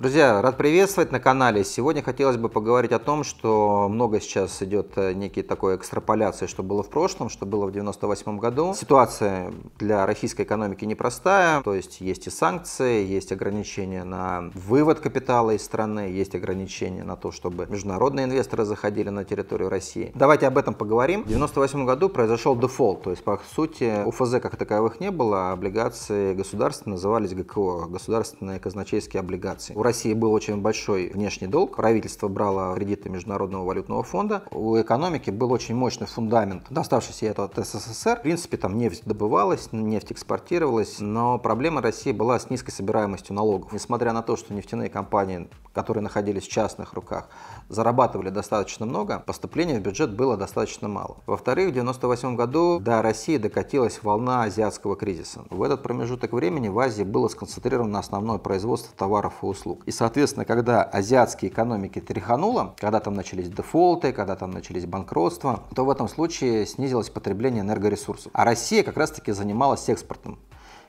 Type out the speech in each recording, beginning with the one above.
Друзья, рад приветствовать на канале. Сегодня хотелось бы поговорить о том, что много сейчас идет э, некий такой экстраполяции, что было в прошлом, что было в 98 году. Ситуация для российской экономики непростая, то есть есть и санкции, есть ограничения на вывод капитала из страны, есть ограничения на то, чтобы международные инвесторы заходили на территорию России. Давайте об этом поговорим. В 98 году произошел дефолт, то есть по сути УФЗ как таковых не было, а облигации государства назывались ГКО, государственные казначейские облигации. У России был очень большой внешний долг, правительство брало кредиты Международного валютного фонда, у экономики был очень мощный фундамент, доставшийся от СССР. В принципе, там нефть добывалась, нефть экспортировалась, но проблема России была с низкой собираемостью налогов. Несмотря на то, что нефтяные компании, которые находились в частных руках, зарабатывали достаточно много, поступления в бюджет было достаточно мало. Во-вторых, в 1998 году до России докатилась волна азиатского кризиса. В этот промежуток времени в Азии было сконцентрировано основное производство товаров и услуг долг. И, соответственно, когда азиатские экономики тряхануло, когда там начались дефолты, когда там начались банкротства, то в этом случае снизилось потребление энергоресурсов. А Россия как раз-таки занималась экспортом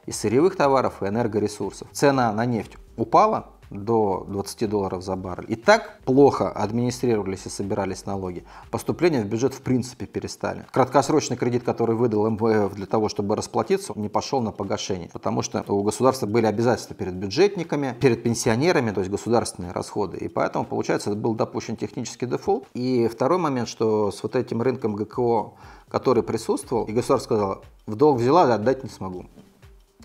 и сырьевых товаров, и энергоресурсов. Цена на нефть упала, до 20 долларов за баррель. И так плохо администрировались и собирались налоги. Поступления в бюджет в принципе перестали. Краткосрочный кредит, который выдал МВФ для того, чтобы расплатиться, не пошел на погашение, потому что у государства были обязательства перед бюджетниками, перед пенсионерами, то есть государственные расходы. И поэтому, получается, был допущен технический дефолт. И второй момент, что с вот этим рынком ГКО, который присутствовал, и государство сказало, в долг взяла, отдать не смогу.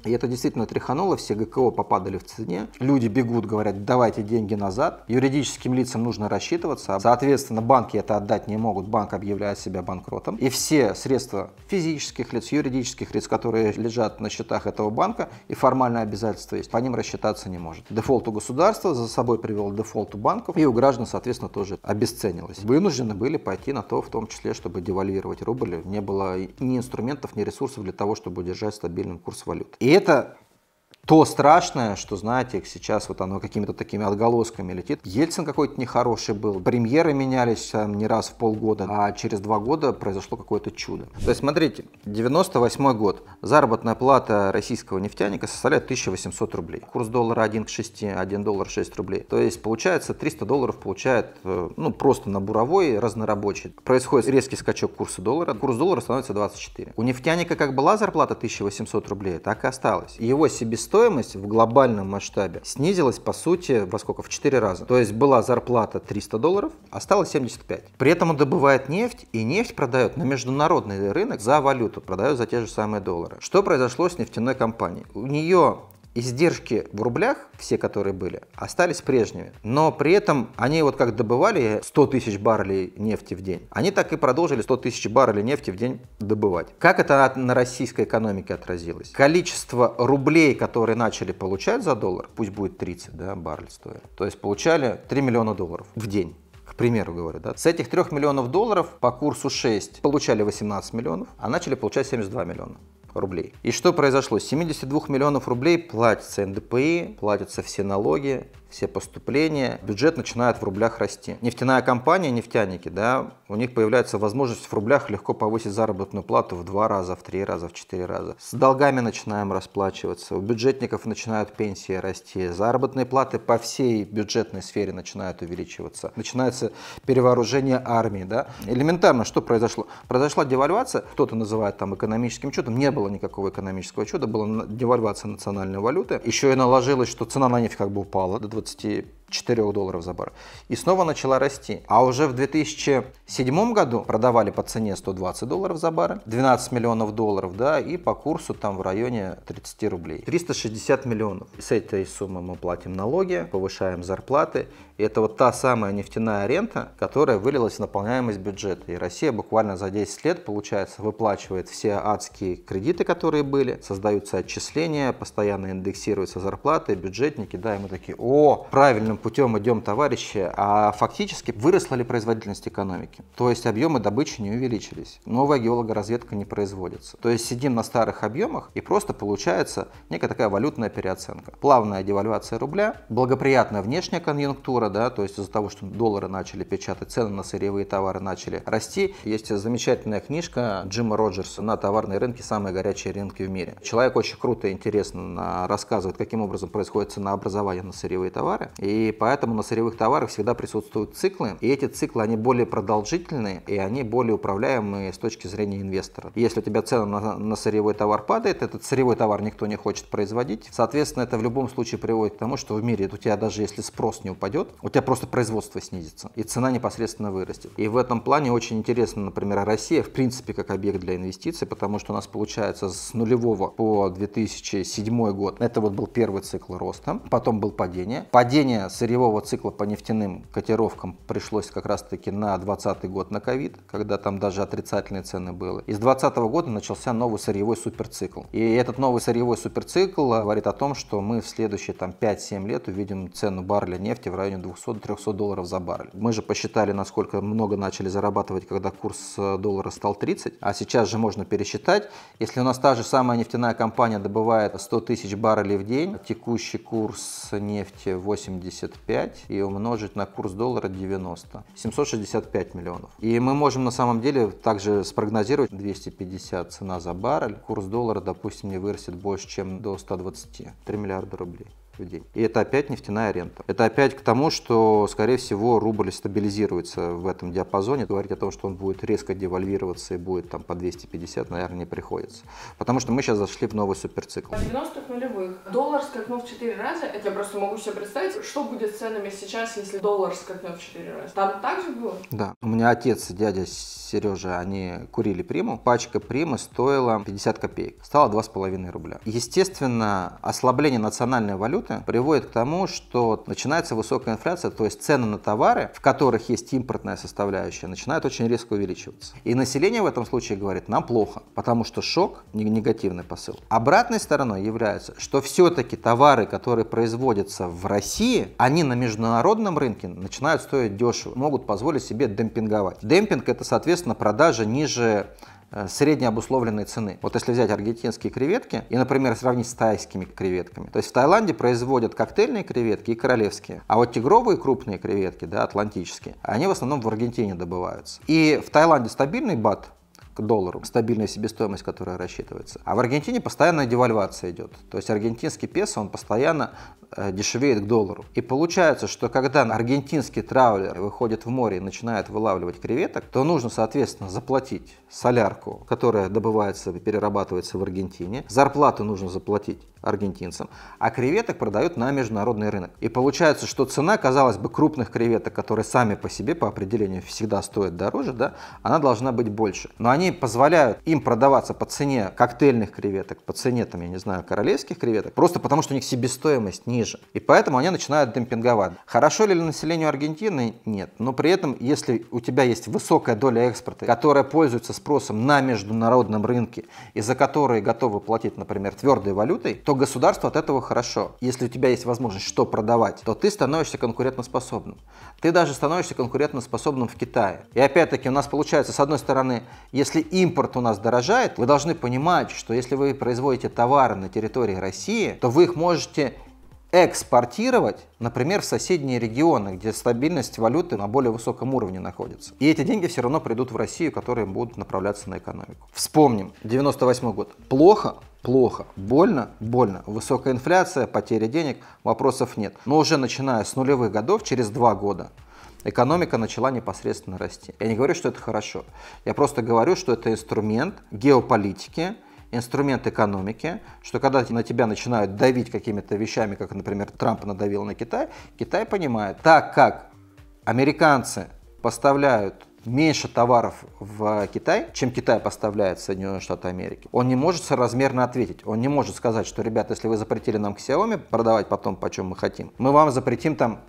И это действительно тряхануло, все ГКО попадали в цене. Люди бегут, говорят, давайте деньги назад. Юридическим лицам нужно рассчитываться. Соответственно, банки это отдать не могут. Банк объявляет себя банкротом. И все средства физических лиц, юридических лиц, которые лежат на счетах этого банка, и формальное обязательство есть, по ним рассчитаться не может. Дефолт у государства за собой привел дефолт у банков, и у граждан, соответственно, тоже обесценилось. Вынуждены были пойти на то, в том числе, чтобы девальвировать рубль. Не было ни инструментов, ни ресурсов для того, чтобы удержать стабильный курс валют. И это то страшное, что, знаете, сейчас вот оно какими-то такими отголосками летит. Ельцин какой-то нехороший был, премьеры менялись там, э, не раз в полгода, а через два года произошло какое-то чудо. То есть, смотрите, 98 год, заработная плата российского нефтяника составляет 1800 рублей. Курс доллара 1 к 6, 1 доллар 6 рублей. То есть, получается, 300 долларов получает, э, ну, просто на буровой разнорабочий. Происходит резкий скачок курса доллара, курс доллара становится 24. У нефтяника как была зарплата 1800 рублей, так и осталась. Его себестоимость стоимость в глобальном масштабе снизилась, по сути, во сколько? В 4 раза. То есть была зарплата 300 долларов, а стало 75. При этом он добывает нефть, и нефть продает на международный рынок за валюту, продает за те же самые доллары. Что произошло с нефтяной компанией? У нее издержки в рублях, все, которые были, остались прежними. Но при этом они вот как добывали 100 тысяч баррелей нефти в день, они так и продолжили 100 тысяч баррелей нефти в день добывать. Как это на российской экономике отразилось? Количество рублей, которые начали получать за доллар, пусть будет 30, да, баррель стоит, то есть получали 3 миллиона долларов в день к примеру говорю, да, с этих 3 миллионов долларов по курсу 6 получали 18 миллионов, а начали получать 72 миллиона рублей. И что произошло? 72 миллионов рублей платится НДПИ, платятся все налоги, все поступления, бюджет начинает в рублях расти. Нефтяная компания, нефтяники, да, у них появляется возможность в рублях легко повысить заработную плату в два раза, в три раза, в четыре раза. С долгами начинаем расплачиваться, у бюджетников начинают пенсии расти, заработные платы по всей бюджетной сфере начинают увеличиваться. Начинается перевооружение армии, да. Элементарно, что произошло? Произошла девальвация, кто-то называет там экономическим чудом, не было было никакого экономического чуда, была девальвация национальной валюты. Еще и наложилось, что цена на нефть как бы упала до 24 долларов за баррель. И снова начала расти. А уже в 2007 году продавали по цене 120 долларов за баррель, 12 миллионов долларов, да, и по курсу там в районе 30 рублей. 360 миллионов. С этой суммы мы платим налоги, повышаем зарплаты, и это вот та самая нефтяная рента, которая вылилась в наполняемость бюджета. И Россия буквально за 10 лет, получается, выплачивает все адские кредиты, которые были, создаются отчисления, постоянно индексируются зарплаты, бюджетники, да, и мы такие, о, правильным путем идем, товарищи, а фактически выросла ли производительность экономики? То есть объемы добычи не увеличились, новая геологоразведка не производится. То есть сидим на старых объемах и просто получается некая такая валютная переоценка. Плавная девальвация рубля, благоприятная внешняя конъюнктура, доллара, да, то есть из-за того, что доллары начали печатать, цены на сырьевые товары начали расти. Есть замечательная книжка Джима Роджерса «На товарные рынки. Самые горячие рынки в мире». Человек очень круто и интересно рассказывает, каким образом происходит ценообразование на сырьевые товары. И поэтому на сырьевых товарах всегда присутствуют циклы. И эти циклы, они более продолжительные, и они более управляемые с точки зрения инвестора. Если у тебя цена на, на сырьевой товар падает, этот сырьевой товар никто не хочет производить. Соответственно, это в любом случае приводит к тому, что в мире у тебя даже если спрос не упадет, у тебя просто производство снизится, и цена непосредственно вырастет. И в этом плане очень интересно, например, Россия, в принципе, как объект для инвестиций, потому что у нас получается с нулевого по 2007 год, это вот был первый цикл роста, потом был падение. Падение сырьевого цикла по нефтяным котировкам пришлось как раз-таки на 2020 год, на ковид, когда там даже отрицательные цены были. Из 2020 года начался новый сырьевой суперцикл. И этот новый сырьевой суперцикл говорит о том, что мы в следующие там 5-7 лет увидим цену барреля нефти в районе 200-300 долларов за баррель. Мы же посчитали, насколько много начали зарабатывать, когда курс э, доллара стал 30, а сейчас же можно пересчитать. Если у нас та же самая нефтяная компания добывает 100 тысяч баррелей в день, текущий курс нефти 85 и умножить на курс доллара 90, 765 миллионов. И мы можем на самом деле также спрогнозировать 250 цена за баррель, курс доллара, допустим, не вырастет больше, чем до 120, 3 миллиарда рублей людей. И это опять нефтяная рента. Это опять к тому, что, скорее всего, рубль стабилизируется в этом диапазоне. Говорить о том, что он будет резко девальвироваться и будет там по 250, наверное, не приходится. Потому что мы сейчас зашли в новый суперцикл. В 90-х нулевых доллар скакнул в 4 раза. Это я просто могу себе представить, что будет с ценами сейчас, если доллар скакнул в 4 раза. Там так же было? Да. У меня отец и дядя Сережа, они курили приму. Пачка примы стоила 50 копеек. Стало 2,5 рубля. Естественно, ослабление национальной валюты валюты приводит к тому, что начинается высокая инфляция, то есть цены на товары, в которых есть импортная составляющая, начинают очень резко увеличиваться. И население в этом случае говорит, нам плохо, потому что шок, негативный посыл. Обратной стороной является, что все-таки товары, которые производятся в России, они на международном рынке начинают стоить дешево, могут позволить себе демпинговать. Демпинг это, соответственно, продажа ниже Э, средне цены. Вот если взять аргентинские креветки и, например, сравнить с тайскими креветками. То есть в Таиланде производят коктейльные креветки и королевские. А вот тигровые крупные креветки, да, атлантические, они в основном в Аргентине добываются. И в Таиланде стабильный бат к доллару, стабильная себестоимость, которая рассчитывается. А в Аргентине постоянная девальвация идет. То есть аргентинский песо, он постоянно э, дешевеет к доллару. И получается, что когда аргентинский траулер выходит в море и начинает вылавливать креветок, то нужно, соответственно, заплатить солярку, которая добывается и перерабатывается в Аргентине. Зарплату нужно заплатить аргентинцам, а креветок продают на международный рынок. И получается, что цена, казалось бы, крупных креветок, которые сами по себе по определению всегда стоят дороже, да, она должна быть больше. Но они позволяют им продаваться по цене коктейльных креветок, по цене, там, я не знаю, королевских креветок, просто потому что у них себестоимость ниже. И поэтому они начинают демпинговать. Хорошо ли населению Аргентины? Нет. Но при этом, если у тебя есть высокая доля экспорта, которая пользуется спросом на международном рынке, и за которые готовы платить, например, твердой валютой, то государству от этого хорошо. Если у тебя есть возможность что продавать, то ты становишься конкурентоспособным. Ты даже становишься конкурентоспособным в Китае. И опять-таки у нас получается, с одной стороны, если импорт у нас дорожает, вы должны понимать, что если вы производите товары на территории России, то вы их можете экспортировать, например, в соседние регионы, где стабильность валюты на более высоком уровне находится. И эти деньги все равно придут в Россию, которые будут направляться на экономику. Вспомним, 98 год. Плохо, плохо, больно, больно. Высокая инфляция, потеря денег, вопросов нет. Но уже начиная с нулевых годов, через два года, экономика начала непосредственно расти. Я не говорю, что это хорошо. Я просто говорю, что это инструмент геополитики, инструмент экономики, что когда на тебя начинают давить какими-то вещами, как, например, Трамп надавил на Китай, Китай понимает, так как американцы поставляют меньше товаров в Китай, чем Китай поставляет в Соединенные Штаты Америки. Он не может соразмерно ответить. Он не может сказать, что, ребят, если вы запретили нам Xiaomi продавать потом, почем мы хотим, мы вам запретим там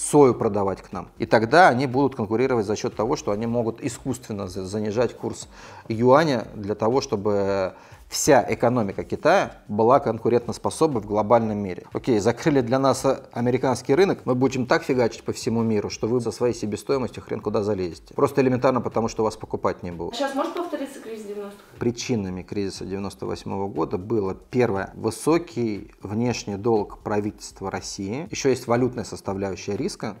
сою продавать к нам. И тогда они будут конкурировать за счет того, что они могут искусственно занижать курс юаня для того, чтобы вся экономика Китая была конкурентоспособна в глобальном мире. Окей, закрыли для нас э, американский рынок, мы будем так фигачить по всему миру, что вы за своей себестоимостью хрен куда залезете. Просто элементарно, потому что вас покупать не было. Сейчас может повториться кризис 90 Причинами кризиса 98 -го года было, первое, высокий внешний долг правительства России. Еще есть валютная составляющая риска,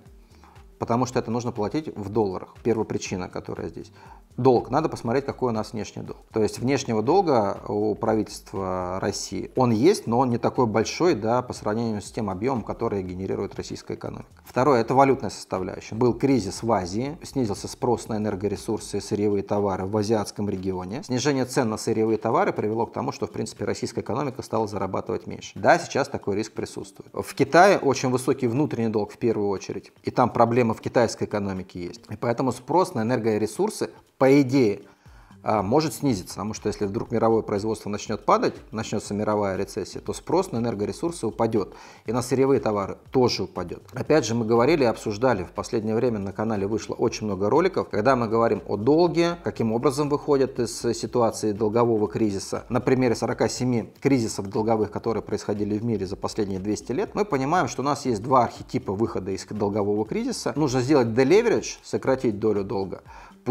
потому что это нужно платить в долларах. Первая причина, которая здесь долг. Надо посмотреть, какой у нас внешний долг. То есть внешнего долга у правительства России он есть, но он не такой большой, да, по сравнению с тем объемом, который генерирует российская экономика. Второе – это валютная составляющая. Был кризис в Азии, снизился спрос на энергоресурсы и сырьевые товары в азиатском регионе. Снижение цен на сырьевые товары привело к тому, что, в принципе, российская экономика стала зарабатывать меньше. Да, сейчас такой риск присутствует. В Китае очень высокий внутренний долг в первую очередь, и там проблемы в китайской экономике есть. И поэтому спрос на энергоресурсы по идее, а, может снизиться, потому что если вдруг мировое производство начнет падать, начнется мировая рецессия, то спрос на энергоресурсы упадет, и на сырьевые товары тоже упадет. Опять же, мы говорили и обсуждали, в последнее время на канале вышло очень много роликов, когда мы говорим о долге, каким образом выходят из ситуации долгового кризиса. На примере 47 кризисов долговых, которые происходили в мире за последние 200 лет, мы понимаем, что у нас есть два архетипа выхода из долгового кризиса. Нужно сделать deleverage, сократить долю долга,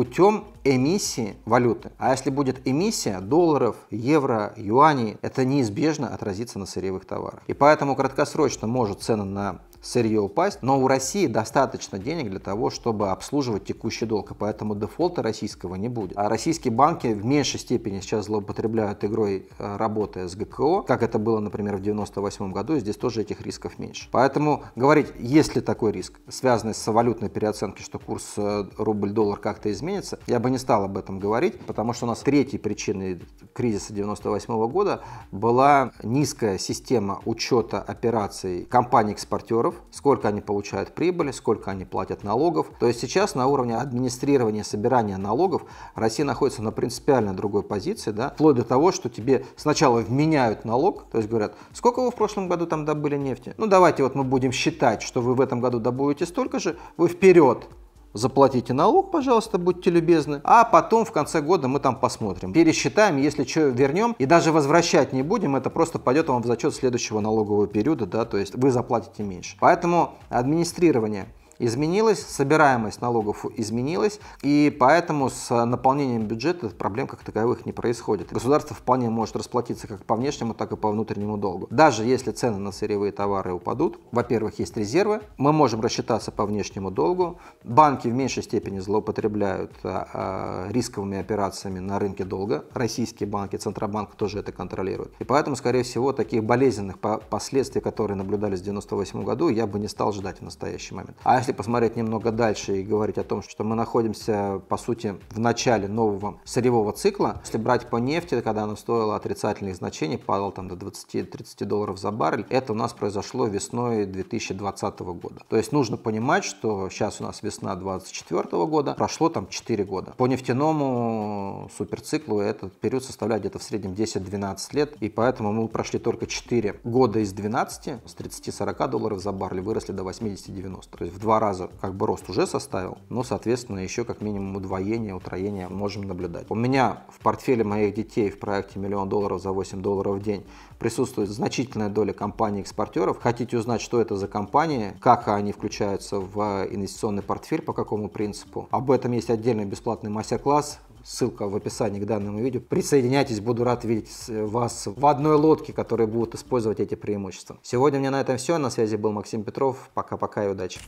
путем эмиссии валюты. А если будет эмиссия долларов, евро, юаней, это неизбежно отразится на сырьевых товарах. И поэтому краткосрочно может цены на сырье упасть, но у России достаточно денег для того, чтобы обслуживать текущий долг, и поэтому дефолта российского не будет. А российские банки в меньшей степени сейчас злоупотребляют игрой, э, работая с ГКО, как это было, например, в 1998 году, и здесь тоже этих рисков меньше. Поэтому говорить, есть ли такой риск, связанный с валютной переоценкой, что курс э, рубль-доллар как-то изменится, я бы не стал об этом говорить, потому что у нас третьей причиной кризиса 1998 года была низкая система учета операций компаний-экспортеров, партнеров, сколько они получают прибыли, сколько они платят налогов. То есть сейчас на уровне администрирования, собирания налогов Россия находится на принципиально другой позиции, да, вплоть до того, что тебе сначала вменяют налог, то есть говорят, сколько вы в прошлом году там добыли нефти? Ну давайте вот мы будем считать, что вы в этом году добудете столько же, вы вперед заплатите налог, пожалуйста, будьте любезны, а потом в конце года мы там посмотрим. Пересчитаем, если что вернем, и даже возвращать не будем, это просто пойдет вам в зачет следующего налогового периода, да, то есть вы заплатите меньше. Поэтому администрирование изменилась, собираемость налогов изменилась, и поэтому с наполнением бюджета проблем как таковых не происходит. Государство вполне может расплатиться как по внешнему, так и по внутреннему долгу. Даже если цены на сырьевые товары упадут, во-первых, есть резервы, мы можем рассчитаться по внешнему долгу, банки в меньшей степени злоупотребляют а, а, рисковыми операциями на рынке долга, российские банки, Центробанк тоже это контролирует. И поэтому, скорее всего, таких болезненных последствий, которые наблюдались в 1998 году, я бы не стал ждать в настоящий момент. А если если посмотреть немного дальше и говорить о том, что мы находимся, по сути, в начале нового сырьевого цикла, если брать по нефти, когда она стоила отрицательных значений, падала там до 20-30 долларов за баррель, это у нас произошло весной 2020 года. То есть нужно понимать, что сейчас у нас весна 2024 года, прошло там 4 года. По нефтяному суперциклу этот период составляет где-то в среднем 10-12 лет, и поэтому мы прошли только 4 года из 12, с 30-40 долларов за баррель выросли до 80-90. То есть в два раза как бы рост уже составил, но, соответственно, еще как минимум удвоение, утроение можем наблюдать. У меня в портфеле моих детей в проекте «Миллион долларов за 8 долларов в день» присутствует значительная доля компаний-экспортеров. Хотите узнать, что это за компании, как они включаются в инвестиционный портфель, по какому принципу? Об этом есть отдельный бесплатный мастер-класс, ссылка в описании к данному видео. Присоединяйтесь, буду рад видеть вас в одной лодке, которые будут использовать эти преимущества. Сегодня у меня на этом все. На связи был Максим Петров. Пока-пока и удачи.